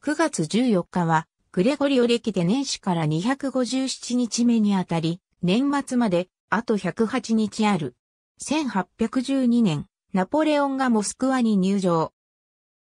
9月14日は、グレゴリオ歴で年始から257日目にあたり、年末まであと108日ある。1812年、ナポレオンがモスクワに入場。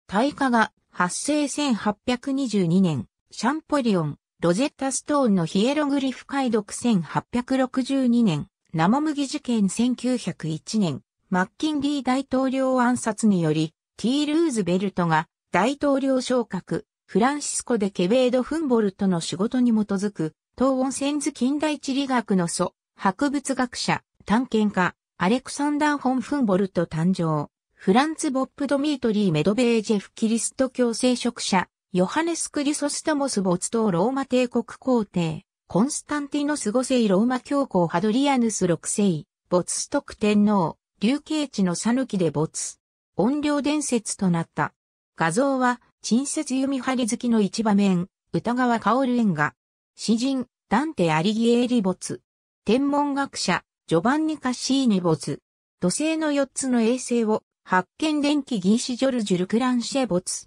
大火が発生1822年、シャンポリオン、ロゼッタストーンのヒエログリフ解読1862年、生麦事件1901年、マッキンリー大統領暗殺により、ティールーズベルトが大統領昇格フランシスコでケベード・フンボルトの仕事に基づく、東温泉図近代地理学の祖、博物学者、探検家、アレクサンダー・フォン・フンボルト誕生。フランツ・ボップ・ドミートリー・メドベージェフ・キリスト教聖職者、ヨハネス・クリソスタモス・ボツトローマ帝国皇帝、コンスタンティノス・5世ローマ教皇ハドリアヌス6世、ボツストク天皇、流刑地のサヌキでボツ、音量伝説となった。画像は親切読み張り好きの一場面、歌川薫演画。詩人、ダンテ・アリギエーリ没。天文学者、ジョバンニ・カッシーボ没。土星の4つの衛星を、発見電気ギーシジョルジュ・ルクランシェ没。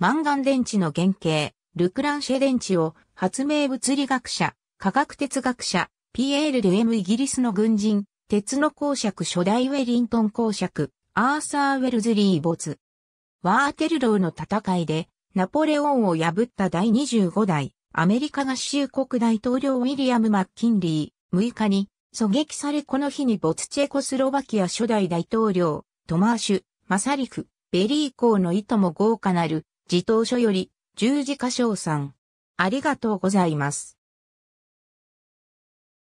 マンガン電池の原型、ルクランシェ電池を、発明物理学者、科学哲学者、ピエール・ルエムイギリスの軍人、鉄の公爵初代ウェリントン公爵、アーサー・ウェルズリー没。ワーテルローの戦いで、ナポレオンを破った第25代、アメリカ合衆国大統領ウィリアム・マッキンリー、6日に、狙撃されこの日にボツチェコスロバキア初代大統領、トマーシュ、マサリフ、ベリー公の意図も豪華なる、自党書より、十字架賞賛。ありがとうございます。